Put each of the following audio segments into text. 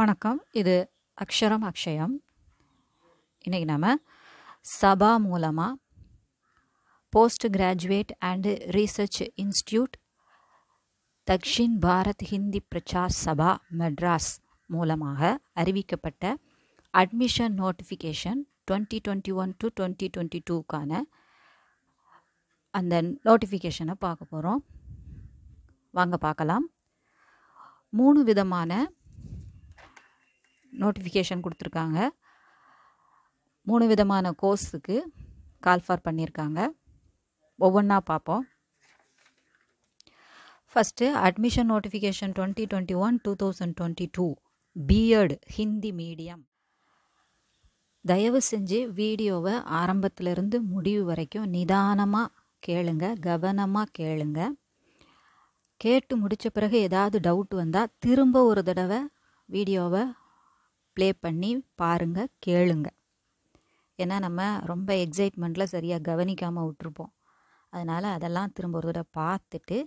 வணக்கம் இது அக்ஷரம் அக்ஷயம் இன்றைக்கி நம்ம சபா மூலமாக post graduate and research institute Dakshin Bharat Hindi Prachar Sabha Madras மூலமாக அறிவிக்கப்பட்ட admission notification twenty twenty one to twenty twenty டூக்கான அந்த நோட்டிஃபிகேஷனை பார்க்க போகிறோம் வாங்க பார்க்கலாம் மூணு விதமான நோட்டிஃபிகேஷன் கொடுத்துருக்காங்க மூணு விதமான கோர்ஸுக்கு கால் ஃபார் பண்ணியிருக்காங்க ஒவ்வொன்றா பார்ப்போம் first admission notification twenty twenty one two thousand twenty two BEd Hindi medium தயவு செஞ்சு வீடியோவை ஆரம்பத்திலிருந்து முடிவு வரைக்கும் நிதானமாக கேளுங்க கவனமாக கேளுங்க கேட்டு முடித்த பிறகு ஏதாவது டவுட் வந்தால் திரும்ப ஒரு தடவை வீடியோவை ப்ளே பண்ணி பாருங்கள் கேளுங்க ஏன்னா நம்ம ரொம்ப எக்ஸைட்மெண்ட்டில் சரியாக கவனிக்காமல் விட்டுருப்போம் அதனால் அதெல்லாம் திரும்ப ஒரு தடவை பார்த்துட்டு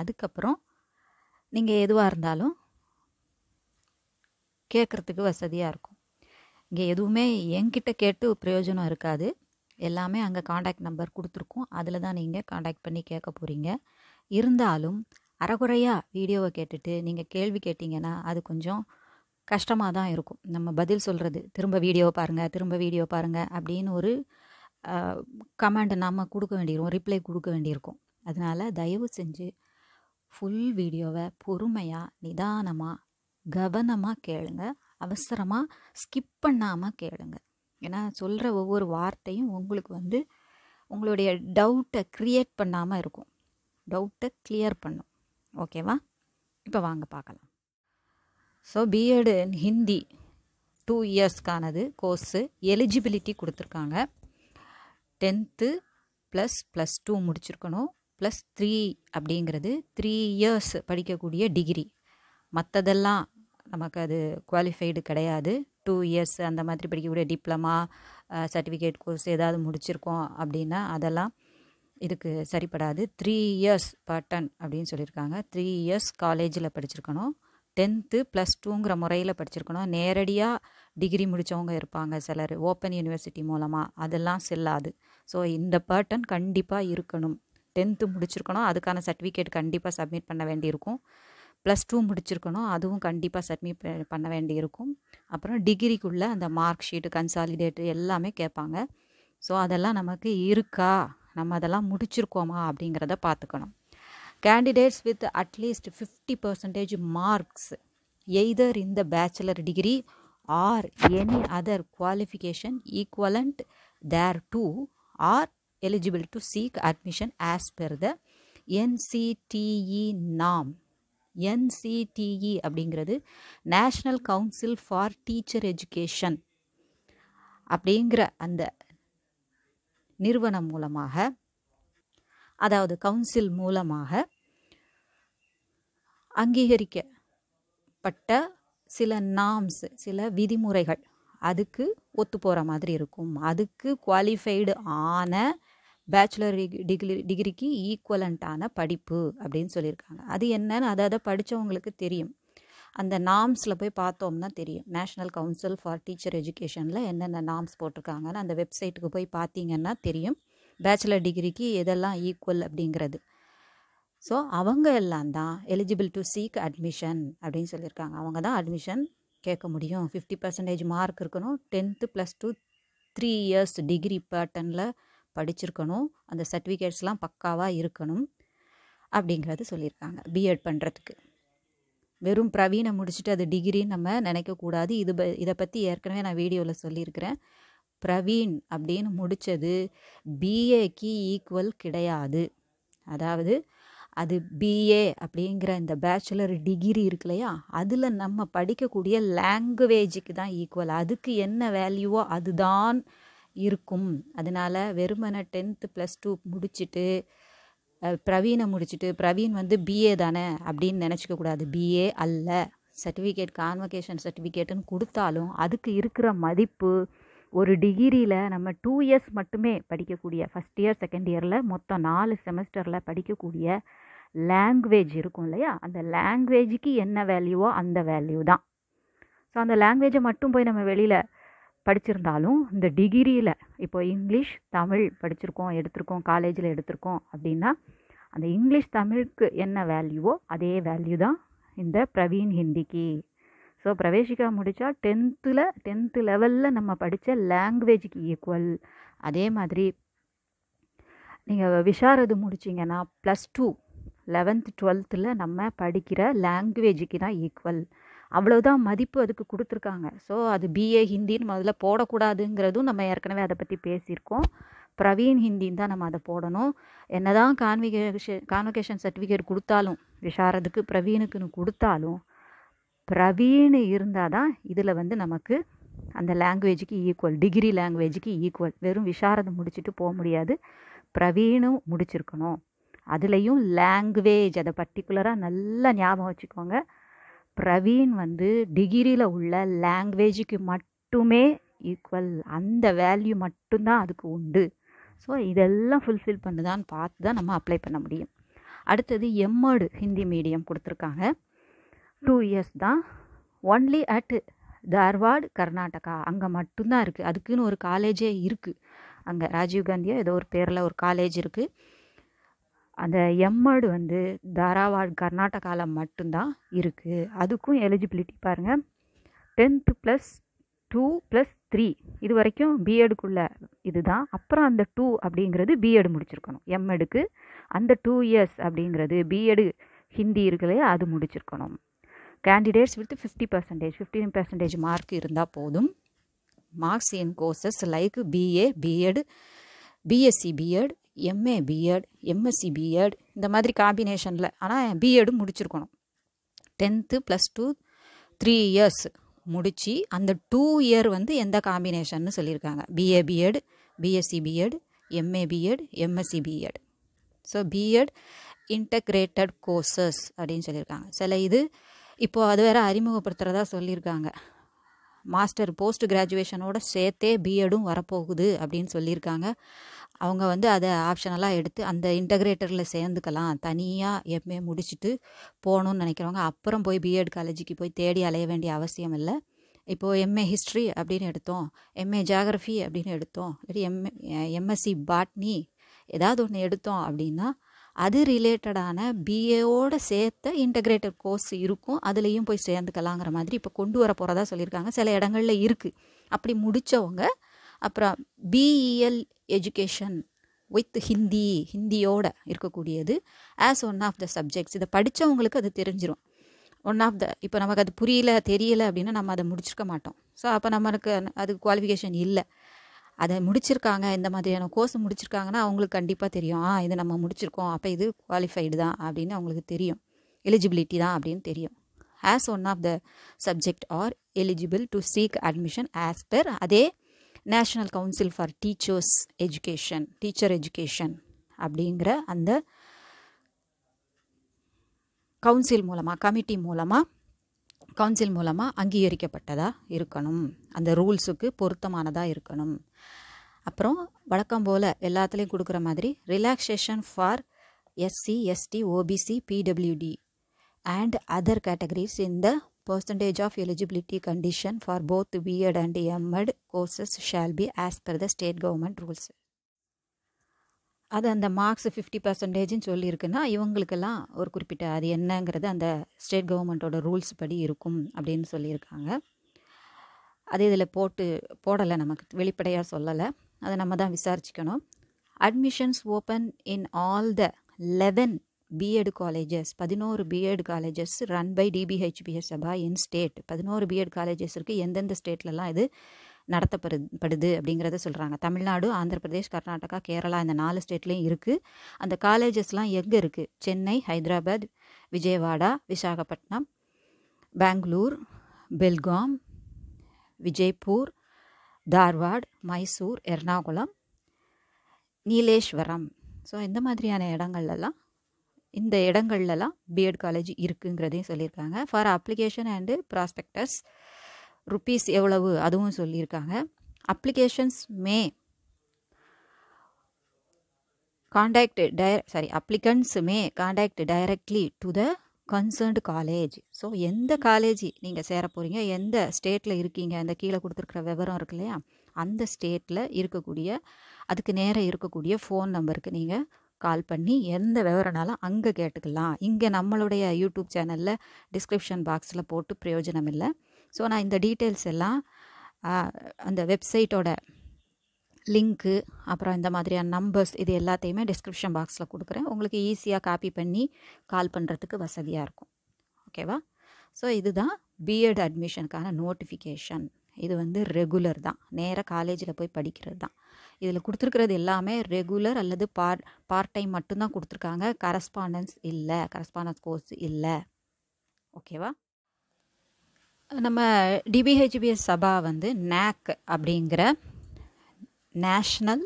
அதுக்கப்புறம் நீங்கள் எதுவாக இருந்தாலும் கேட்குறதுக்கு வசதியாக இருக்கும் இங்கே எதுவுமே என்கிட்ட கேட்டு பிரயோஜனம் இருக்காது எல்லாமே அங்கே காண்டாக்ட் நம்பர் கொடுத்துருக்கோம் அதில் தான் நீங்கள் காண்டாக்ட் பண்ணி கேட்க போகிறீங்க இருந்தாலும் அறகுறையாக வீடியோவை கேட்டுட்டு நீங்கள் கேள்வி கேட்டிங்கன்னா அது கொஞ்சம் கஷ்டமாக தான் இருக்கும் நம்ம பதில் சொல்கிறது திரும்ப வீடியோ பாருங்கள் திரும்ப வீடியோ பாருங்கள் அப்படின்னு ஒரு கமெண்ட் நாம் கொடுக்க வேண்டியிருக்கும் ரிப்ளை கொடுக்க வேண்டியிருக்கும் அதனால் தயவு செஞ்சு ஃபுல் வீடியோவை பொறுமையாக நிதானமாக கவனமாக கேளுங்க அவசரமாக ஸ்கிப் பண்ணாமல் கேளுங்க ஏன்னா சொல்கிற ஒவ்வொரு வார்த்தையும் உங்களுக்கு வந்து உங்களுடைய டவுட்டை க்ரியேட் பண்ணாமல் இருக்கும் டவுட்டை கிளியர் பண்ணும் ஓகேவா இப்போ வாங்க பார்க்கலாம் so BEd in Hindi two இயர்ஸ்க்கானது கோர்ஸு எலிஜிபிலிட்டி கொடுத்துருக்காங்க டென்த்து ப்ளஸ் ப்ளஸ் டூ முடிச்சிருக்கணும் ப்ளஸ் த்ரீ அப்படிங்கிறது த்ரீ இயர்ஸ் படிக்கக்கூடிய டிகிரி மற்றதெல்லாம் நமக்கு அது குவாலிஃபைடு கிடையாது டூ இயர்ஸ் அந்த மாதிரி படிக்கக்கூடிய டிப்ளமா சர்டிஃபிகேட் கோர்ஸ் ஏதாவது முடிச்சிருக்கோம் அப்படின்னா அதெல்லாம் இதுக்கு சரிப்படாது த்ரீ இயர்ஸ் பட்டன் அப்படின்னு சொல்லியிருக்காங்க த்ரீ இயர்ஸ் காலேஜில் படிச்சிருக்கணும் டென்த்து ப்ளஸ் டூங்கிற முறையில் படிச்சிருக்கணும் நேரடியாக டிகிரி முடித்தவங்க இருப்பாங்க சிலர் ஓப்பன் யூனிவர்சிட்டி மூலமாக அதெல்லாம் செல்லாது ஸோ இந்த பேட்டன் கண்டிப்பாக இருக்கணும் டென்த்து முடிச்சிருக்கணும் அதுக்கான சர்டிஃபிகேட் கண்டிப்பாக சப்மிட் பண்ண வேண்டியிருக்கும் ப்ளஸ் டூ முடிச்சிருக்கணும் அதுவும் கண்டிப்பாக சப்மிட் பண்ண வேண்டியிருக்கும் அப்புறம் டிகிரிக்குள்ளே அந்த மார்க் ஷீட்டு கன்சாலிடேட்டு எல்லாமே கேட்பாங்க ஸோ அதெல்லாம் நமக்கு இருக்கா நம்ம அதெல்லாம் முடிச்சிருக்கோமா அப்படிங்கிறத பார்த்துக்கணும் candidates with at least fifty percentage marks either in the bachelor degree or any other qualification equivalent thereto are eligible to seek admission as per the NCTE நாம் என்சிடிஇ அப்படிங்கிறது national council for teacher education அப்படிங்கிற அந்த நிறுவனம் மூலமாக அதாவது council மூலமாக அங்கீகரிக்கப்பட்ட சில நாம்ஸ் சில விதிமுறைகள் அதுக்கு ஒத்து போகிற மாதிரி இருக்கும் அதுக்கு குவாலிஃபைடு ஆன பேச்சுலர் டிகிரி டிகிரிக்கு ஈக்குவலண்ட்டான படிப்பு அப்படின்னு சொல்லியிருக்காங்க அது என்னன்னு அதை அதை படித்தவங்களுக்கு தெரியும் அந்த நாம்ஸில் போய் பார்த்தோம்னா தெரியும் நேஷ்னல் கவுன்சில் ஃபார் டீச்சர் எஜுகேஷனில் என்னென்ன நாம்ஸ் போட்டிருக்காங்கன்னு அந்த வெப்சைட்டுக்கு போய் பார்த்தீங்கன்னா தெரியும் பேச்சுலர் டிகிரிக்கு எதெல்லாம் ஈக்குவல் அப்படிங்கிறது ஸோ அவங்க எல்லாம் தான் எலிஜிபிள் டு சீக் அட்மிஷன் அப்படின்னு சொல்லியிருக்காங்க அவங்க தான் அட்மிஷன் கேட்க முடியும் ஃபிஃப்டி பர்சன்டேஜ் மார்க் இருக்கணும் tenth plus two three years degree பேட்டர்னில் படிச்சிருக்கணும் அந்த சர்டிஃபிகேட்ஸ்லாம் பக்காவாக இருக்கணும் அப்படிங்கிறது சொல்லியிருக்காங்க பிஎட் பண்ணுறதுக்கு வெறும் பிரவீனை முடிச்சுட்டு அது டிகிரின்னு நம்ம நினைக்கக்கூடாது இது ப இதை பற்றி ஏற்கனவே நான் வீடியோவில் சொல்லியிருக்கிறேன் பிரவீன் அப்படின்னு முடித்தது பிஏக்கு ஈக்குவல் கிடையாது அதாவது அது பிஏ அப்படிங்கிற இந்த பேச்சுலர் டிகிரி இருக்கு இல்லையா அதில் நம்ம படிக்கக்கூடிய லாங்குவேஜுக்கு தான் ஈக்குவல் அதுக்கு என்ன வேல்யூவோ அதுதான் இருக்கும் அதனால் வெறுமனை டென்த்து ப்ளஸ் டூ முடிச்சுட்டு பிரவீனை முடிச்சுட்டு பிரவீன் வந்து பிஏ தானே அப்படின்னு நினச்சிக்க கூடாது பிஏ அல்ல சர்டிஃபிகேட் கான்வகேஷன் சர்டிஃபிகேட்டுன்னு கொடுத்தாலும் அதுக்கு இருக்கிற மதிப்பு ஒரு டிகிரியில் நம்ம டூ இயர்ஸ் மட்டுமே படிக்கக்கூடிய ஃபஸ்ட் இயர் செகண்ட் இயரில் மொத்தம் நாலு செமஸ்டரில் படிக்கக்கூடிய லாங்குவேஜ் இருக்கும் இல்லையா அந்த லாங்குவேஜுக்கு என்ன வேல்யூவோ அந்த வேல்யூ தான் ஸோ அந்த லாங்குவேஜை மட்டும் போய் நம்ம வெளியில் படிச்சிருந்தாலும் இந்த டிகிரியில் இப்போ இங்கிலீஷ் தமிழ் படிச்சிருக்கோம் எடுத்திருக்கோம் காலேஜில் எடுத்திருக்கோம் அப்படின்னா அந்த இங்கிலீஷ் தமிழுக்கு என்ன வேல்யூவோ அதே வேல்யூ தான் இந்த பிரவீன் ஹிந்திக்கு ஸோ பிரவேசிக்கா முடித்தா டென்த்தில் டென்த்து லெவலில் நம்ம படித்த லாங்குவேஜுக்கு ஈக்குவல் அதே மாதிரி நீங்கள் விஷாரது முடிச்சிங்கன்னா ப்ளஸ் டூ லெவன்த் டுவெல்த்தில் நம்ம படிக்கிற லாங்குவேஜுக்கு தான் ஈக்குவல் அவ்வளோதான் மதிப்பு அதுக்கு கொடுத்துருக்காங்க ஸோ அது பிஏ ஹிந்தின்னு முதல்ல போடக்கூடாதுங்கிறதும் நம்ம ஏற்கனவே அதை பற்றி பேசியிருக்கோம் பிரவீன் ஹிந்தின்னு தான் நம்ம அதை போடணும் என்ன தான் கான்விகேஷன் கான்வகேஷன் சர்டிஃபிகேட் கொடுத்தாலும் விஷாரதுக்கு பிரவீனுக்குன்னு கொடுத்தாலும் பிரவீன் இருந்தால் தான் இதில் வந்து நமக்கு அந்த லாங்குவேஜுக்கு ஈக்குவல் டிகிரி லாங்குவேஜுக்கு ஈக்குவல் வெறும் விஷாரதம் முடிச்சுட்டு போக முடியாது பிரவீனும் முடிச்சிருக்கணும் அதுலேயும் லாங்குவேஜ் அதை பர்டிகுலராக நல்லா ஞாபகம் வச்சுக்கோங்க பிரவீன் வந்து டிகிரியில் உள்ள லாங்குவேஜுக்கு மட்டுமே ஈக்குவல் அந்த வேல்யூ மட்டும்தான் அதுக்கு உண்டு ஸோ இதெல்லாம் ஃபுல்ஃபில் பண்ணுதான்னு பார்த்து தான் நம்ம அப்ளை பண்ண முடியும் அடுத்தது எம்மர்டு ஹிந்தி மீடியம் கொடுத்துருக்காங்க டூ இயர்ஸ் தான் ஒன்லி அட் தார்வாட் கர்நாடகா அங்கே மட்டும்தான் இருக்குது அதுக்குன்னு ஒரு காலேஜே இருக்குது அங்கே ராஜீவ்காந்தியோ ஏதோ ஒரு பேரில் ஒரு காலேஜ் இருக்குது அந்த எம்எடு வந்து தாராவாட் கர்நாடகாவில் மட்டும்தான் இருக்குது அதுக்கும் எலிஜிபிலிட்டி பாருங்கள் tenth plus two plus three இது வரைக்கும் பிஎடுக்குள்ள தான் அப்புறம் அந்த டூ அப்படிங்கிறது பிஎட் முடிச்சிருக்கணும் எம்எடுக்கு அந்த டூ இயர்ஸ் அப்படிங்கிறது பிஎடு ஹிந்தி இருக்குல்லையே அது முடிச்சிருக்கணும் candidates with fifty percentage fifteen percentage mark இருந்தால் போதும் marks in courses like BA BEd BSc BEd MA BEd MSc BEd இந்த மாதிரி காம்பினேஷனில் ஆனால் பிஎடும் முடிச்சிருக்கணும் tenth plus two three years முடித்து அந்த டூ இயர் வந்து எந்த காம்பினேஷன்னு சொல்லியிருக்காங்க BA BEd BSc BEd MA BEd MSc BEd so BEd integrated courses அப்படின்னு சொல்லியிருக்காங்க சில இது இப்போது அது வேறு அறிமுகப்படுத்துகிறதா சொல்லியிருக்காங்க மாஸ்டர் போஸ்ட் கிராஜுவேஷனோட சேர்த்தே பிஎடும் வரப்போகுது அப்படின்னு சொல்லியிருக்காங்க அவங்க வந்து அதை ஆப்ஷனலாக எடுத்து அந்த இன்டகிரேட்டரில் சேர்ந்துக்கலாம் தனியாக எப்பவுமே முடிச்சுட்டு போகணுன்னு நினைக்கிறவங்க அப்புறம் போய் பிஎட் காலேஜுக்கு போய் தேடி அலைய வேண்டிய அவசியம் இல்லை இப்போது எம்ஏ ஹிஸ்ட்ரி அப்படின்னு எடுத்தோம் எம்ஏ ஜாகிரஃபி அப்படின்னு எடுத்தோம் இல்லாட்டி எம்ஏ எம்எஸ்சி பாட்னி ஏதாவது ஒன்று எடுத்தோம் அப்படின்னா அது ரிலேட்டடான பிஏவோடு சேர்த்த இன்டகிரேட்டட் கோர்ஸ் இருக்கும் அதுலேயும் போய் சேர்ந்துக்கலாங்கிற மாதிரி இப்போ கொண்டு வர போகிறதா சொல்லியிருக்காங்க சில இடங்களில் இருக்குது அப்படி முடித்தவங்க அப்புறம் பிஇஎல் எஜுகேஷன் வித் ஹிந்தி ஹிந்தியோட இருக்கக்கூடியது as one of the subjects இதை படித்தவங்களுக்கு அது தெரிஞ்சிடும் ஒன் ஆஃப் த இப்போ நமக்கு அது புரியல தெரியல அப்படின்னா நம்ம அதை முடிச்சிருக்க மாட்டோம் ஸோ அப்போ நம்மளுக்கு அது குவாலிஃபிகேஷன் இல்லை அதை முடிச்சிருக்காங்க இந்த மாதிரியான கோர்ஸ் முடிச்சிருக்காங்கன்னா அவங்களுக்கு கண்டிப்பாக தெரியும் ஆ இது நம்ம முடிச்சிருக்கோம் அப்போ இது குவாலிஃபைடு தான் அப்படின்னு அவங்களுக்கு தெரியும் எலிஜிபிலிட்டி தான் அப்படின்னு தெரியும் as one of the subject are eligible to seek admission as per அதே national council for teachers education teacher education அப்படிங்கிற அந்த கவுன்சில் மூலமாக கமிட்டி மூலமாக கவுன்சில் மூலமாக அங்கீகரிக்கப்பட்டதாக இருக்கணும் அந்த ரூல்ஸுக்கு பொருத்தமானதாக இருக்கணும் அப்புறம் வழக்கம் போல் எல்லாத்துலேயும் கொடுக்குற மாதிரி relaxation for SC ST OBC PWD and other categories in the of eligibility condition for both BEd and MEd courses shall be as per the state government rules அது அந்த மார்க்ஸ் ஃபிஃப்டி பர்சன்டேஜ்னு சொல்லியிருக்குன்னா இவங்களுக்கெல்லாம் ஒரு குறிப்பிட்ட அது என்னங்கிறது அந்த ஸ்டேட் கவர்மெண்ட்டோட rules படி இருக்கும் அப்படின்னு சொல்லியிருக்காங்க அது இதில் போட்டு போடலை நமக்கு வெளிப்படையாக சொல்லலை அதை நம்ம தான் விசாரிச்சுக்கணும் admissions open in all the eleven BEd colleges பதினோரு BEd colleges run by DBHPS Sabha in state பதினோரு பிஎட் காலேஜஸ் இருக்குது எந்தெந்த ஸ்டேட்லலாம் இது நடத்தப்படுது படுது அப்படிங்கிறத சொல்கிறாங்க தமிழ்நாடு ஆந்திர பிரதேஷ் கர்நாடகா கேரளா இந்த நாலு ஸ்டேட்லேயும் இருக்குது அந்த காலேஜஸ்லாம் எங்கே இருக்குது சென்னை ஹைதராபாத் விஜயவாடா விசாகப்பட்டினம் பெங்களூர் பெல்காம் விஜய்பூர் தார்வாட் மைசூர் எர்ணாகுளம் நீலேஸ்வரம் ஸோ இந்த மாதிரியான இடங்கள்லலாம் இந்த இடங்கள்லலாம் பிஎட் காலேஜ் இருக்குங்கிறதையும் சொல்லியிருக்காங்க for application and prospectus rupees எவ்வளவு அதுவும் சொல்லியிருக்காங்க applications may contact direct sorry applicants may contact directly to the concerned college so எந்த காலேஜ் நீங்கள் சேர போகிறீங்க எந்த ஸ்டேட்டில் இருக்கீங்க அந்த கீழே கொடுத்துருக்குற விவரம் இருக்கு இல்லையா அந்த ஸ்டேட்டில் இருக்கக்கூடிய அதுக்கு நேராக இருக்கக்கூடிய ஃபோன் நம்பருக்கு நீங்கள் கால் பண்ணி எந்த விவரம்னாலும் அங்கே கேட்டுக்கலாம் இங்கே நம்மளுடைய யூடியூப் சேனலில் டிஸ்கிரிப்ஷன் பாக்ஸில் போட்டு பிரயோஜனம் இல்லை ஸோ நான் இந்த டீட்டெயில்ஸ் எல்லாம் அந்த வெப்சைட்டோட லிங்க்கு அப்புறம் இந்த மாதிரியான நம்பர்ஸ் இது எல்லாத்தையுமே டிஸ்கிரிப்ஷன் பாக்ஸில் கொடுக்குறேன் உங்களுக்கு ஈஸியாக காப்பி பண்ணி கால் பண்ணுறதுக்கு வசதியாக இருக்கும் ஓகேவா ஸோ இதுதான் பிஎட் அட்மிஷனுக்கான நோட்டிஃபிகேஷன் இது வந்து ரெகுலர் தான் நேராக காலேஜில் போய் படிக்கிறது தான் இதில் கொடுத்துருக்கிறது எல்லாமே ரெகுலர் அல்லது பார்ட் பார்ட் டைம் மட்டும்தான் கொடுத்துருக்காங்க கரஸ்பாண்டன்ஸ் இல்லை கரஸ்பாண்டன்ஸ் கோர்ஸ் இல்லை ஓகேவா நம்ம டிபிஹெச்பிஎஸ் சபா வந்து நேக் அப்படிங்கிற national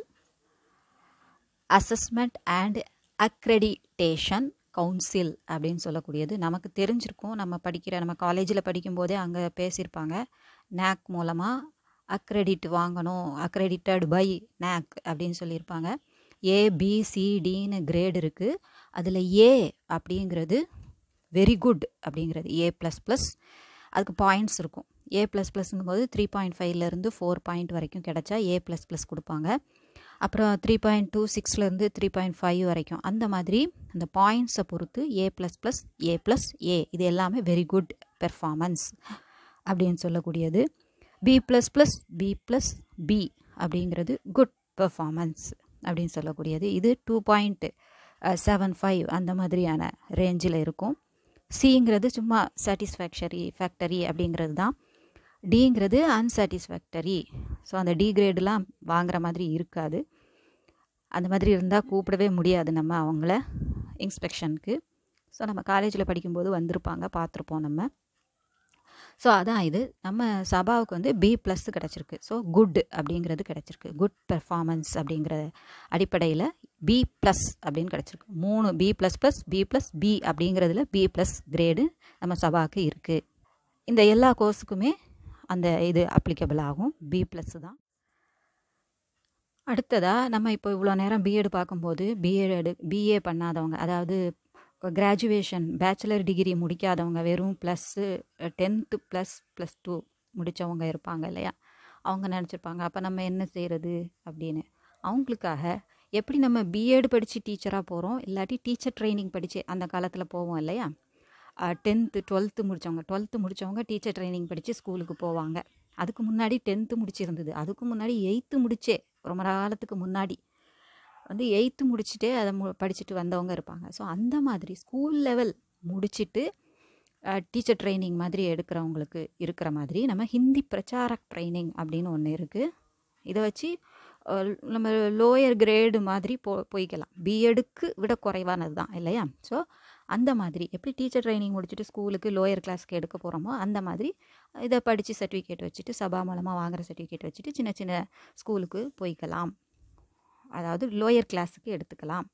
assessment and accreditation council அப்படின்னு சொல்லக்கூடியது நமக்கு தெரிஞ்சிருக்கும் நம்ம படிக்கிற நம்ம காலேஜில் படிக்கும்போதே அங்கே பேசியிருப்பாங்க நேக் மூலமாக அக்ரெடிட் வாங்கணும் அக்ரெடிட்டட் பை நேக் அப்படின்னு சொல்லியிருப்பாங்க ஏபிசிடின்னு கிரேட் இருக்குது அதில் ஏ அப்படிங்கிறது வெரி குட் அப்படிங்கிறது ஏ ப்ளஸ் ப்ளஸ் அதுக்கு பாயிண்ட்ஸ் இருக்கும் ஏ ப்ளஸ் ப்ளஸ்ங்கும் போது த்ரீ பாயிண்ட் ஃபைவ்லேருந்து ஃபோர் பாயிண்ட் வரைக்கும் கிடச்சா ஏ ப்ளஸ் ப்ளஸ் கொடுப்பாங்க அப்புறம் த்ரீ பாயிண்ட் டூ சிக்ஸ்லேருந்து த்ரீ பாயிண்ட் ஃபைவ் வரைக்கும் அந்த மாதிரி அந்த பாயிண்ட்ஸை பொறுத்து A plus plus A plus A இது எல்லாமே வெரி குட் பெர்ஃபார்மன்ஸ் அப்படின்னு சொல்லக்கூடியது B plus plus B plus B அப்படிங்கிறது குட் பெர்ஃபார்மன்ஸ் அப்படின்னு சொல்லக்கூடியது இது டூ பாயிண்ட் செவன் ஃபைவ் அந்த மாதிரியான ரேஞ்சில் இருக்கும் சிங்கிறது சும்மா சாட்டிஸ்ஃபேக்ஷரி ஃபேக்டரி அப்படிங்கிறது தான் டிங்கிறது அன்சாட்டிஸ்ஃபேக்டரி ஸோ அந்த டி கிரேடெலாம் வாங்குற மாதிரி இருக்காது அந்த மாதிரி இருந்தால் கூப்பிடவே முடியாது நம்ம அவங்கள இன்ஸ்பெக்ஷனுக்கு ஸோ நம்ம காலேஜில் படிக்கும்போது வந்திருப்பாங்க பார்த்துருப்போம் நம்ம ஸோ அதான் இது நம்ம சபாவுக்கு வந்து பி ப்ளஸ் கிடச்சிருக்கு ஸோ குட் அப்படிங்கிறது கிடச்சிருக்கு குட் பெர்ஃபார்மன்ஸ் அப்படிங்கிற அடிப்படையில் பி ப்ளஸ் அப்படின்னு கிடச்சிருக்கு மூணு B plus plus B plus B அப்படிங்கிறதுல பி ப்ளஸ் கிரேடு நம்ம சபாவுக்கு இருக்குது இந்த எல்லா கோர்ஸுக்குமே அந்த இது அப்ளிகபிள் ஆகும் பி ப்ளஸ் தான் அடுத்ததாக நம்ம இப்போ இவ்வளோ நேரம் பிஎட் பார்க்கும்போது பிஎட் பிஏ பண்ணாதவங்க அதாவது கிராஜுவேஷன் பேச்சுலர் டிகிரி முடிக்காதவங்க வெறும் plus tenth plus plus two முடித்தவங்க இருப்பாங்க இல்லையா அவங்க நினச்சிருப்பாங்க அப்போ நம்ம என்ன செய்கிறது அப்படின்னு அவங்களுக்காக எப்படி நம்ம பிஎட் படித்து டீச்சராக போகிறோம் இல்லாட்டி டீச்சர் ட்ரைனிங் படித்து அந்த காலத்தில் போவோம் இல்லையா டென்த்து டுவெல்த்து முடித்தவங்க டுவெல்த்து முடித்தவங்க டீச்சர் ட்ரைனிங் படித்து ஸ்கூலுக்கு போவாங்க அதுக்கு முன்னாடி டென்த்து முடிச்சிருந்தது அதுக்கு முன்னாடி எயித்து முடித்தே ரொம்ப காலத்துக்கு முன்னாடி வந்து எயித்து முடிச்சுட்டே அதை மு படிச்சுட்டு வந்தவங்க இருப்பாங்க ஸோ அந்த மாதிரி ஸ்கூல் லெவல் முடிச்சுட்டு டீச்சர் ட்ரைனிங் மாதிரி எடுக்கிறவங்களுக்கு இருக்கிற மாதிரி நம்ம ஹிந்தி பிரச்சாரக் ட்ரைனிங் அப்படின்னு ஒன்று இருக்குது இதை வச்சு நம்ம லோயர் கிரேடு மாதிரி போ போய்க்கலாம் பிஎடுக்கு விட குறைவானது தான் இல்லையா ஸோ அந்த மாதிரி எப்படி டீச்சர் ட்ரைனிங் முடிச்சுட்டு ஸ்கூலுக்கு லோயர் கிளாஸ்க்கு எடுக்க போகிறோமோ அந்த மாதிரி இதை படித்து சர்டிஃபிகேட் வச்சுட்டு சபா மூலமாக வாங்குகிற சர்டிஃபிகேட் வச்சுட்டு சின்ன சின்ன ஸ்கூலுக்கு போய்க்கலாம் அதாவது லோயர் கிளாஸுக்கு எடுத்துக்கலாம்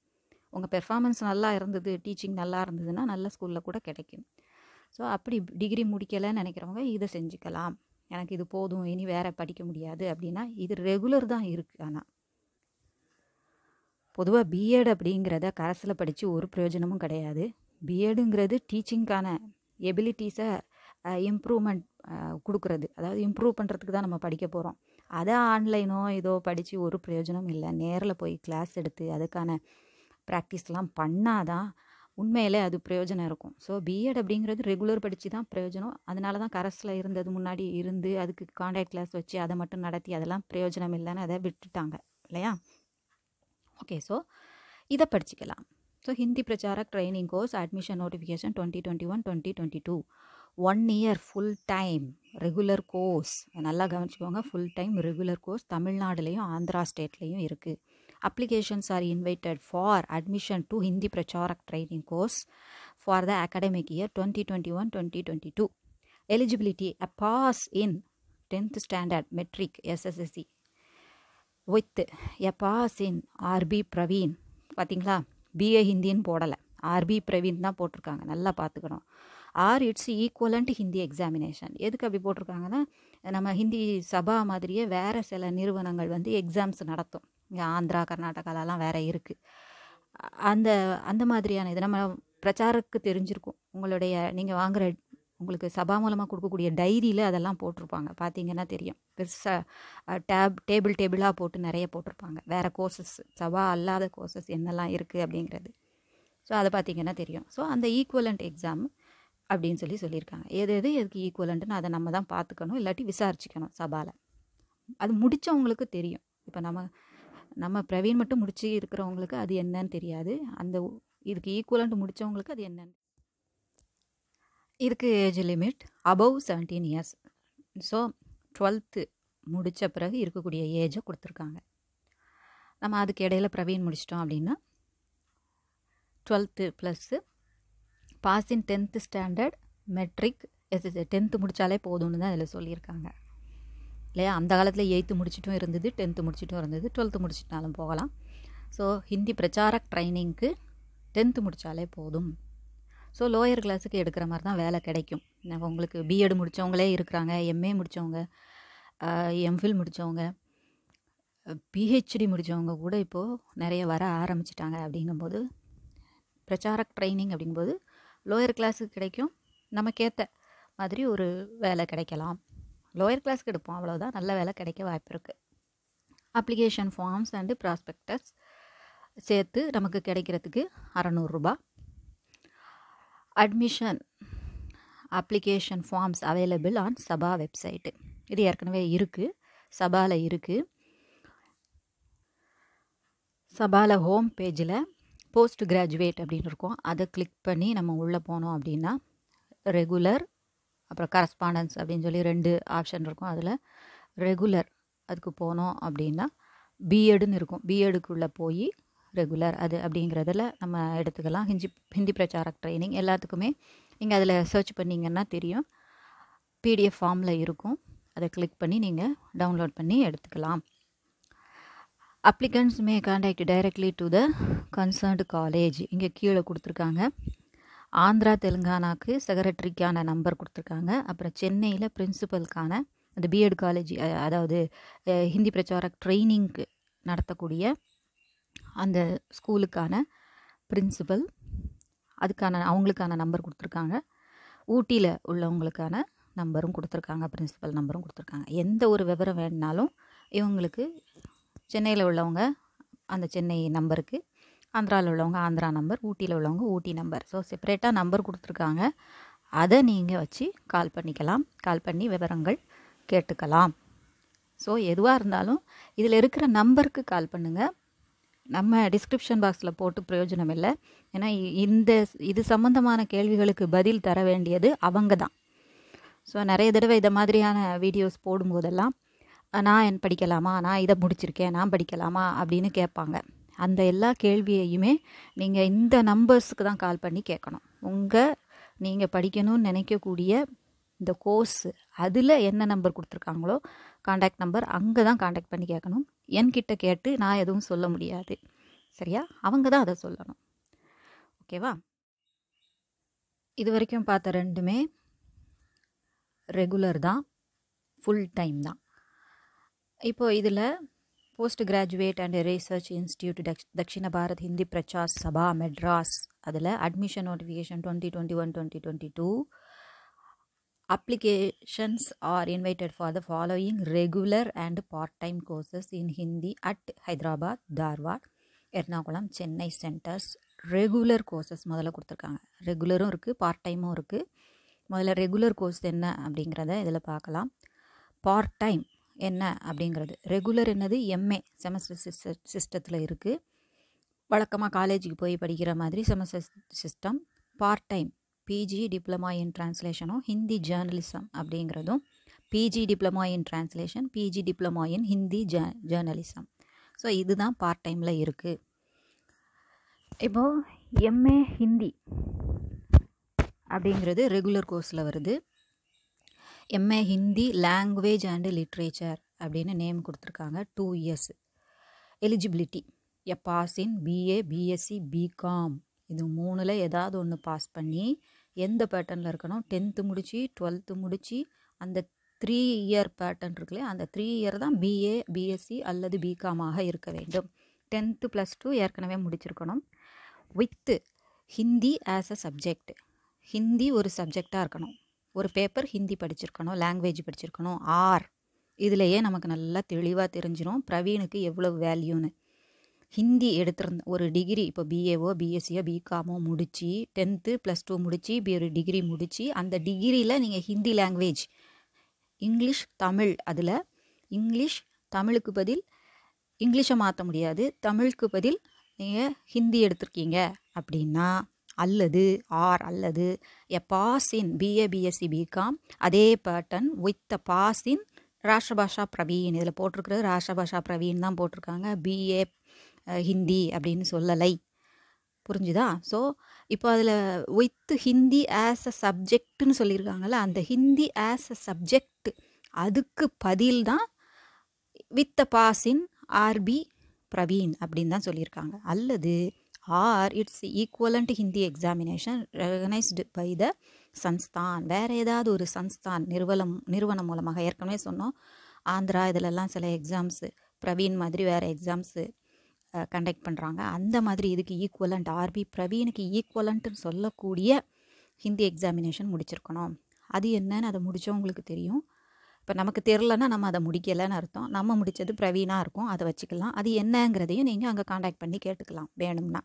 உங்கள் பெர்ஃபார்மன்ஸ் நல்லா இருந்தது டீச்சிங் நல்லா இருந்ததுன்னா நல்ல ஸ்கூலில் கூட கிடைக்கும் ஸோ அப்படி டிகிரி முடிக்கலைன்னு நினைக்கிறவங்க இதை செஞ்சுக்கலாம் எனக்கு இது போதும் இனி வேறு படிக்க முடியாது அப்படின்னா இது ரெகுலர் தான் இருக்குது ஆனால் பொதுவாக பிஎட் அப்படிங்கிறத கரஸில் படித்து ஒரு பிரயோஜனமும் கிடையாது பிஎடுங்கிறது டீச்சிங்க்கான எபிலிட்டிஸை இம்ப்ரூவ்மெண்ட் கொடுக்குறது அதாவது இம்ப்ரூவ் பண்ணுறதுக்கு தான் நம்ம படிக்க போகிறோம் அதை ஆன்லைனோ ஏதோ படித்து ஒரு பிரயோஜனம் இல்லை நேரில் போய் கிளாஸ் எடுத்து அதுக்கான ப்ராக்டிஸ்லாம் பண்ணால் தான் உண்மையிலே அது பிரயோஜனம் இருக்கும் ஸோ பிஎட் அப்படிங்கிறது ரெகுலர் படித்து தான் பிரயோஜனம் அதனால தான் கரஸில் இருந்தது முன்னாடி இருந்து அதுக்கு காண்டாக்ட் கிளாஸ் வச்சு அதை மட்டும் நடத்தி அதெல்லாம் பிரயோஜனம் இல்லைன்னு அதை விட்டுட்டாங்க இல்லையா ஓகே ஸோ இதை படிச்சுக்கலாம் so Hindi Pracharak training course admission notification twenty twenty one twenty twenty two one year full time regular course நல்லா கவனிச்சுக்கோங்க ஃபுல் டைம் ரெகுலர் கோர்ஸ் தமிழ்நாடுலேயும் ஆந்திரா ஸ்டேட்லேயும் இருக்குது applications are invited for admission to Hindi Pracharak training course for the academic year twenty twenty one twenty twenty two eligibility a pass in tenth standard matric SSSC with a pass in RP Praveen பார்த்தீங்களா BA ஹிந்தின்னு போடலை RB Praveen தான் போட்டிருக்காங்க நல்லா பார்த்துக்கணும் or it's equivalent Hindi examination எதுக்கு அப்படி போட்டிருக்காங்கன்னா நம்ம ஹிந்தி சபா மாதிரியே வேறு சில நிறுவனங்கள் வந்து எக்ஸாம்ஸ் நடத்தும் இங்கே ஆந்திரா கர்நாடகாலலாம் வேறு இருக்குது அந்த அந்த மாதிரியான இது நம்ம பிரச்சாரக்கு தெரிஞ்சிருக்கும் உங்களுடைய நீங்கள் வாங்குகிற உங்களுக்கு சபா மூலமாக கொடுக்கக்கூடிய டைரியில் அதெல்லாம் போட்டிருப்பாங்க பார்த்தீங்கன்னா தெரியும் பெருசாக டேப் டேபிள் டேபிளாக போட்டு நிறைய போட்டிருப்பாங்க வேறு கோர்சஸ் சபா அல்லாத கோர்சஸ் என்னெல்லாம் இருக்குது அப்படிங்கிறது ஸோ அதை பார்த்தீங்கன்னா தெரியும் ஸோ அந்த ஈக்குவலண்ட் எக்ஸாம் அப்படின்னு சொல்லி சொல்லியிருக்காங்க எது எது எதுக்கு ஈக்குவலண்ட்டுன்னு அதை நம்ம தான் பார்த்துக்கணும் இல்லாட்டி விசாரிச்சுக்கணும் சபாவில் அது முடித்தவங்களுக்கு தெரியும் இப்போ நம்ம நம்ம பிரவீன் மட்டும் முடிச்சு இருக்கிறவங்களுக்கு அது என்னன்னு தெரியாது அந்த இதுக்கு ஈக்குவலண்ட் முடித்தவங்களுக்கு அது என்னன்னு இதுக்கு age limit above seventeen years so twelfth முடித்த பிறகு இருக்கக்கூடிய ஏஜை கொடுத்துருக்காங்க நம்ம அதுக்கு இடையில் பிரவீன் முடிச்சிட்டோம் அப்படின்னா twelfth plus pass in tenth standard matric S tenth முடித்தாலே போதும்னு தான் இதில் சொல்லியிருக்காங்க இல்லையா அந்த காலத்தில் எயித்து முடிச்சிட்டும் இருந்தது டென்த்து முடிச்சிட்டும் இருந்தது டுவெல்த்து முடிச்சிட்டாலும் போகலாம் ஸோ ஹிந்தி பிரச்சார ட்ரைனிங்க்கு டென்த்து முடித்தாலே போதும் ஸோ லோயர் கிளாஸுக்கு எடுக்கிற மாதிரி தான் வேலை கிடைக்கும் உங்களுக்கு பிஎட் முடித்தவங்களே இருக்கிறாங்க எம்ஏ முடித்தவங்க எம்ஃபில் முடித்தவங்க பிஹெச்டி முடித்தவங்க கூட இப்போது நிறைய வர ஆரம்பிச்சிட்டாங்க அப்படிங்கும்போது பிரச்சாரக் ட்ரைனிங் அப்படிங்கும்போது லோயர் கிளாஸுக்கு கிடைக்கும் நமக்கேற்ற மாதிரி ஒரு வேலை கிடைக்கலாம் லோயர் கிளாஸ்க்கு எடுப்போம் அவ்வளோதான் நல்ல வேலை கிடைக்க வாய்ப்பு இருக்குது அப்ளிகேஷன் ஃபார்ம்ஸ் அண்டு ப்ராஸ்பெக்டஸ் சேர்த்து நமக்கு கிடைக்கிறதுக்கு அறநூறுரூபா admission application forms available on Sabha website இது ஏற்கனவே இருக்குது சபாவில் இருக்குது சபாவில் ஹோம் பேஜில் போஸ்ட் கிராஜுவேட் அப்படின்னு இருக்கும் அதை கிளிக் பண்ணி நம்ம உள்ளே போனோம் அப்படின்னா ரெகுலர் அப்புறம் கரஸ்பாண்டன்ஸ் அப்படின்னு சொல்லி ரெண்டு ஆப்ஷன் இருக்கும் அதில் ரெகுலர் அதுக்கு போனோம் அப்படின்னா பிஎடுன்னு இருக்கும் பிஎடுக்குள்ளே போய் ரெகுலர் அது அப்படிங்கிறதில் நம்ம எடுத்துக்கலாம் ஹிந்தி ஹிந்தி பிரச்சாரக் ட்ரைனிங் எல்லாத்துக்குமே நீங்கள் அதில் சர்ச் பண்ணிங்கன்னா தெரியும் பிடிஎஃப் ஃபார்மில் இருக்கும் அதை கிளிக் பண்ணி நீங்கள் டவுன்லோட் பண்ணி எடுத்துக்கலாம் applicants may contact directly to the concerned college இங்கே கீழே கொடுத்துருக்காங்க ஆந்திரா தெலுங்கானாக்கு செக்ரட்டரிக்கான நம்பர் கொடுத்துருக்காங்க அப்புறம் சென்னையில் பிரின்சிபலுக்கான அந்த பிஎட் காலேஜ் அதாவது ஹிந்தி பிரச்சாரக் ட்ரைனிங்க்கு நடத்தக்கூடிய அந்த ஸ்கூலுக்கான பிரின்சிபல் அதுக்கான அவங்களுக்கான நம்பர் கொடுத்துருக்காங்க ஊட்டியில் உள்ளவங்களுக்கான நம்பரும் கொடுத்துருக்காங்க பிரின்சிபல் நம்பரும் கொடுத்துருக்காங்க எந்த ஒரு விவரம் வேணுனாலும் இவங்களுக்கு சென்னையில் உள்ளவங்க அந்த சென்னை நம்பருக்கு ஆந்திராவில் உள்ளவங்க ஆந்திரா நம்பர் ஊட்டியில் உள்ளவங்க ஊட்டி நம்பர் ஸோ செப்பரேட்டாக நம்பர் கொடுத்துருக்காங்க அதை நீங்கள் வச்சு கால் பண்ணிக்கலாம் கால் பண்ணி விவரங்கள் கேட்டுக்கலாம் ஸோ எதுவாக இருந்தாலும் இதில் இருக்கிற நம்பருக்கு கால் பண்ணுங்கள் நம்ம டிஸ்கிரிப்ஷன் பாக்ஸில் போட்டு பிரயோஜனம் இல்லை ஏன்னா இந்த இது சம்மந்தமான கேள்விகளுக்கு பதில் தர வேண்டியது அவங்க தான் ஸோ நிறைய தடவை இதை மாதிரியான வீடியோஸ் போடும்போதெல்லாம் நான் என் படிக்கலாமா நான் இதை முடிச்சிருக்கேன் நான் படிக்கலாமா அப்படின்னு கேட்பாங்க அந்த எல்லா கேள்வியையுமே நீங்கள் இந்த நம்பர்ஸுக்கு தான் கால் பண்ணி கேட்கணும் உங்கள் நீங்கள் படிக்கணும்னு நினைக்கக்கூடிய இந்த கோர்ஸ் அதில் என்ன நம்பர் கொடுத்துருக்காங்களோ காண்டாக்ட் நம்பர் அங்கே தான் காண்டாக்ட் பண்ணி கேட்கணும் என்கிட்ட கேட்டு நான் எதுவும் சொல்ல முடியாது சரியா அவங்க தான் அதை சொல்லணும் ஓகேவா இது வரைக்கும் பார்த்த ரெண்டுமே ரெகுலர் தான் ஃபுல் டைம் தான் இப்போது இதில் post graduate and research institute Dakshin Bharat Hindi Prachar Sabha Madras அதில் admission notification twenty twenty one twenty twenty two applications are invited for the following regular and part time courses in Hindi at Hyderabad Dharwad Ernakulam Chennai centres regular courses முதல்ல கொடுத்துருக்காங்க ரெகுலரும் இருக்குது part டைமும் இருக்குது முதல்ல ரெகுலர் கோர்ஸ் என்ன அப்படிங்கிறத இதில் பார்க்கலாம் பார்ட் டைம் என்ன அப்படிங்கிறது ரெகுலர் என்னது எம்ஏ செமஸ்டர் சிஸ்ட சிஸ்டத்தில் இருக்குது வழக்கமாக காலேஜுக்கு போய் படிக்கிற மாதிரி semester system part time PG diploma in ட்ரான்ஸ்லேஷனும் ஹிந்தி ஜேர்னலிசம் அப்படிங்கிறதும் PG diploma in translation PG diploma in Hindi J journalism so இதுதான் பார்ட் டைமில் இருக்குது இப்போது எம்ஏ ஹிந்தி அப்படிங்கிறது ரெகுலர் கோர்ஸில் வருது MA Hindi language and literature அப்படின்னு நேம் கொடுத்துருக்காங்க two years eligibility a pass in BA BSc BCom இது மூணில் ஏதாவது ஒன்று பாஸ் பண்ணி எந்த பேட்டர்னில் இருக்கணும் டென்த்து முடித்து டுவெல்த்து முடித்து அந்த த்ரீ இயர் பேட்டர்ன் இருக்குல்ல அந்த த்ரீ இயர் தான் பிஏ பிஎஸ்சி அல்லது பிகாமாக இருக்க வேண்டும் டென்த்து ப்ளஸ் டூ ஏற்கனவே முடிச்சிருக்கணும் with Hindi as a subject Hindi ஒரு சப்ஜெக்டாக இருக்கணும் ஒரு பேப்பர் ஹிந்தி படிச்சிருக்கணும் லாங்குவேஜ் படிச்சிருக்கணும் ஆர் இதுலேயே நமக்கு நல்லா தெளிவாக தெரிஞ்சிடும் பிரவீனுக்கு எவ்வளோ வேல்யூன்னு ஹிந்தி எடுத்துருந்த ஒரு டிகிரி இப்போ பிஏஓ பிஎஸ்சியோ பிகாமோ முடித்து டென்த்து ப்ளஸ் டூ முடித்து பி ஒரு டிகிரி முடித்து அந்த டிகிரியில் நீங்கள் ஹிந்தி லாங்குவேஜ் இங்கிலீஷ் தமிழ் அதில் இங்கிலீஷ் தமிழுக்கு பதில் இங்கிலீஷை மாற்ற முடியாது தமிழுக்கு பதில் நீங்கள் ஹிந்தி எடுத்திருக்கீங்க அப்படின்னா அல்லது ஆர் அல்லது a pass in BA BSc BCom அதே pattern with a pass in Rashtrabhasha Praveen இதில் போட்டிருக்கிறது ராஷ்டிரபாஷா பிரவீன் தான் போட்டிருக்காங்க பிஏ ஹிந்தி அப்படின்னு சொல்லலை புரிஞ்சுதா ஸோ இப்போ அதில் வித் ஹிந்தி ஆஸ் அ சப்ஜெக்ட்னு சொல்லியிருக்காங்கல்ல அந்த ஹிந்தி ஆஸ் அ சப்ஜெக்ட் அதுக்கு பதில் தான் with a pass in RP Praveen அப்படின்னு தான் சொல்லியிருக்காங்க அல்லது or it's equivalent Hindi examination recognised by the Sansthan வேறு ஏதாவது ஒரு சன்ஸ்தான் நிறுவனம் நிறுவனம் மூலமாக ஏற்கனவே சொன்னோம் ஆந்திரா இதிலெல்லாம் சில எக்ஸாம்ஸு பிரவீன் மாதிரி வேறு எக்ஸாம்ஸு கண்டக்ட் பண்ணுறாங்க அந்த மாதிரி இதுக்கு ஈக்குவலண்ட் ஆர்பி பிரவீனுக்கு ஈக்குவலண்ட்டுன்னு சொல்லக்கூடிய ஹிந்தி எக்ஸாமினேஷன் முடிச்சிருக்கணும் அது என்னன்னு அதை முடித்தவங்களுக்கு தெரியும் இப்போ நமக்கு தெரிலன்னா நம்ம அதை முடிக்கலைன்னு அர்த்தம் நம்ம முடித்தது பிரவீனாக இருக்கும் அதை வச்சுக்கலாம் அது என்னங்கிறதையும் நீங்கள் அங்கே காண்டாக்ட் பண்ணி கேட்டுக்கலாம் வேணும்னா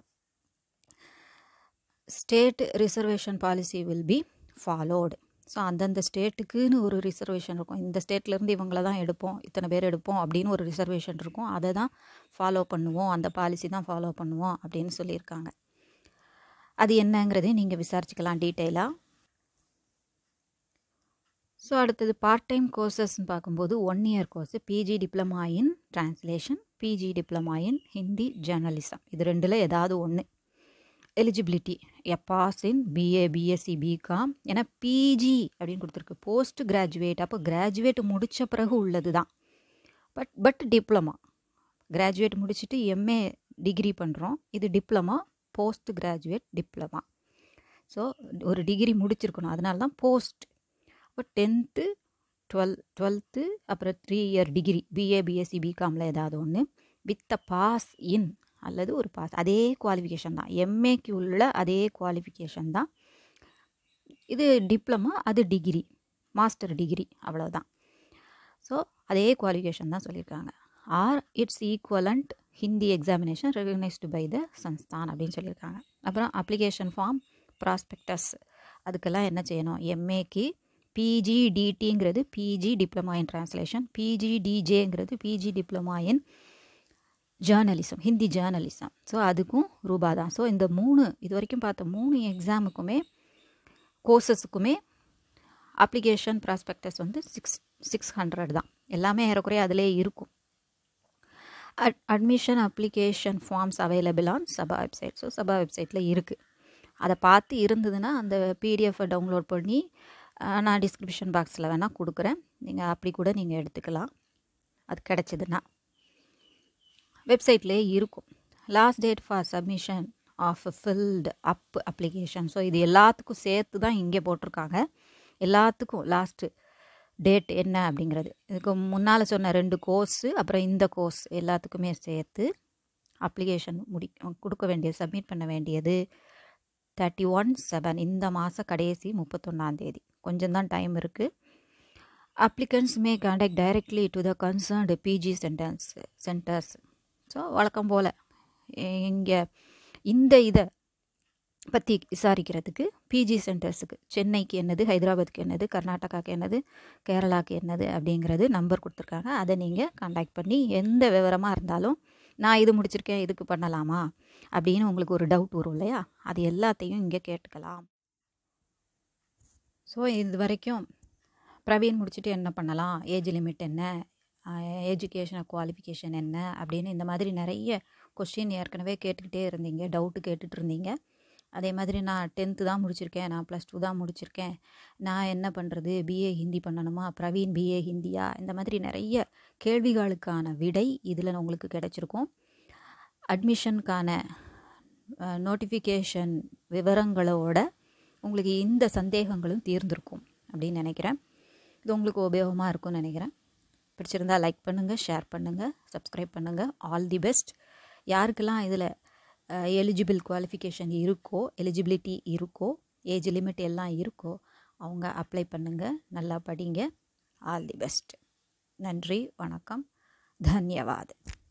state reservation policy will be followed so அந்தந்த ஸ்டேட்டுக்குன்னு ஒரு ரிசர்வேஷன் இருக்கும் இந்த ஸ்டேட்லேருந்து இவங்கள தான் எடுப்போம் இத்தனை பேர் எடுப்போம் அப்படின்னு ஒரு ரிசர்வேஷன் இருக்கும் அதை தான் ஃபாலோ பண்ணுவோம் அந்த பாலிசி தான் ஃபாலோ பண்ணுவோம் அப்படின்னு சொல்லியிருக்காங்க அது என்னங்கிறதே நீங்கள் விசாரிச்சுக்கலாம் டீட்டெயிலாக ஸோ அடுத்தது பார்ட் டைம் கோர்சஸ்ன்னு பார்க்கும்போது one year course PG diploma in translation PG diploma in Hindi journalism இது ரெண்டில் ஏதாவது ஒன்று eligibility pass in BA BSc BCom ஏன்னா பிஜி அப்படின்னு கொடுத்துருக்கு போஸ்ட் கிராஜுவேட் அப்போ கிராஜுவேட் முடித்த பிறகு உள்ளது தான் பட் பட் டிப்ளமா கிராஜுவேட் முடிச்சுட்டு எம்ஏ டிகிரி பண்ணுறோம் இது diploma post graduate diploma so ஒரு டிகிரி முடிச்சிருக்கணும் அதனால தான் போஸ்ட் அப்போ டென்த்து டுவெல் டுவெல்த்து அப்புறம் three year degree BA BSc பிகாமில் ஏதாவது ஒன்று வித் அ பாஸ் இன் அல்லது ஒரு பாஸ் அதே குவாலிஃபிகேஷன் தான் எம்ஏக்கு உள்ள அதே குவாலிஃபிகேஷன் தான் இது டிப்ளமா அது டிகிரி மாஸ்டர் டிகிரி அவ்வளோதான் ஸோ அதே குவாலிஃபிகேஷன் தான் சொல்லியிருக்காங்க or it's equivalent Hindi examination recognised by the Sansthan அப்படின்னு சொல்லியிருக்காங்க அப்புறம் அப்ளிகேஷன் ஃபார்ம் ப்ராஸ்பெக்டஸ் அதுக்கெல்லாம் என்ன செய்யணும் எம்ஏக்கு டிடிங்கிறது பிஜி டிப்ளமா இன் டிரான்ஸ்லேஷன் டிஜேங்கிறது PG diploma in journalism Hindi journalism so அதுக்கும் ரூபா தான் ஸோ இந்த மூணு இது வரைக்கும் பார்த்த மூணு எக்ஸாமுக்குமே கோர்சஸுக்குமே அப்ளிகேஷன் ப்ராஸ்பெக்டஸ் வந்து சிக்ஸ் சிக்ஸ் ஹண்ட்ரட் தான் எல்லாமே ஏறக்குறைய அதிலே இருக்கும் at admission application forms available on Sabha website so Sabha வெப்சைட்டில் இருக்குது அதை பார்த்து இருந்ததுன்னா அந்த பிடிஎஃபை டவுன்லோட் பண்ணி நான் டிஸ்கிரிப்ஷன் பாக்ஸில் வேணால் கொடுக்குறேன் நீங்கள் அப்படி கூட நீங்கள் எடுத்துக்கலாம் அது கிடச்சிதுன்னா வெப்சைட்லேயே இருக்கும் last date for submission of filled up application so இது எல்லாத்துக்கும் சேர்த்து தான் இங்கே போட்டிருக்காங்க எல்லாத்துக்கும் லாஸ்ட்டு டேட் என்ன அப்படிங்கிறது இதுக்கு முன்னால் சொன்ன ரெண்டு கோர்ஸு அப்புறம் இந்த கோர்ஸ் எல்லாத்துக்குமே சேர்த்து அப்ளிகேஷன் முடி கொடுக்க வேண்டியது சப்மிட் பண்ண வேண்டியது தேர்ட்டி ஒன் செவன் இந்த மாத கடைசி முப்பத்தொன்னாந்தேதி கொஞ்சம் தான் டைம் இருக்குது applicants may contact directly to the concerned PG centres centres so வழக்கம் போல் இங்கே இந்த இதை பற்றி விசாரிக்கிறதுக்கு பிஜி சென்டர்ஸுக்கு சென்னைக்கு என்னது ஹைதராபாத்துக்கு என்னது கர்நாடகாவுக்கு என்னது கேரளாவுக்கு என்னது அப்படிங்கிறது நம்பர் கொடுத்துருக்காங்க அதை நீங்கள் காண்டாக்ட் பண்ணி எந்த விவரமாக இருந்தாலும் நான் இது முடிச்சிருக்கேன் இதுக்கு பண்ணலாமா அப்படின்னு உங்களுக்கு ஒரு டவுட் வரும் இல்லையா அது எல்லாத்தையும் இங்கே கேட்டுக்கலாம் ஸோ இது வரைக்கும் பிரவீன் முடிச்சுட்டு என்ன பண்ணலாம் ஏஜ் லிமிட் என்ன எஜுகேஷன் குவாலிஃபிகேஷன் என்ன அப்படின்னு இந்த மாதிரி நிறைய கொஷின் ஏற்கனவே கேட்டுக்கிட்டே இருந்தீங்க டவுட்டு கேட்டுட்டு இருந்தீங்க அதே மாதிரி நான் டென்த்து தான் முடிச்சிருக்கேன் நான் ப்ளஸ் டூ தான் முடிச்சிருக்கேன் நான் என்ன பண்ணுறது பிஏ ஹிந்தி பண்ணணுமா பிரவீன் பிஏ ஹிந்தியா இந்த மாதிரி நிறைய கேள்விகளுக்கான விடை இதில் உங்களுக்கு கிடச்சிருக்கும் அட்மிஷனுக்கான நோட்டிஃபிகேஷன் விவரங்களோட உங்களுக்கு இந்த சந்தேகங்களும் தீர்ந்திருக்கும் அப்படின்னு நினைக்கிறேன் இது உங்களுக்கு உபயோகமாக இருக்கும்னு நினைக்கிறேன் பிடிச்சிருந்தா லைக் பண்ணுங்கள் ஷேர் பண்ணுங்கள் சப்ஸ்கிரைப் பண்ணுங்கள் ஆல் தி பெஸ்ட் யாருக்கெல்லாம் இதில் எலிஜிபிள் குவாலிஃபிகேஷன் இருக்கோ எலிஜிபிலிட்டி இருக்கோ ஏஜ் லிமிட் எல்லாம் இருக்கோ அவங்க அப்ளை பண்ணுங்கள் நல்லா படிங்க ஆல் தி பெஸ்ட் நன்றி வணக்கம் தன்யவாத்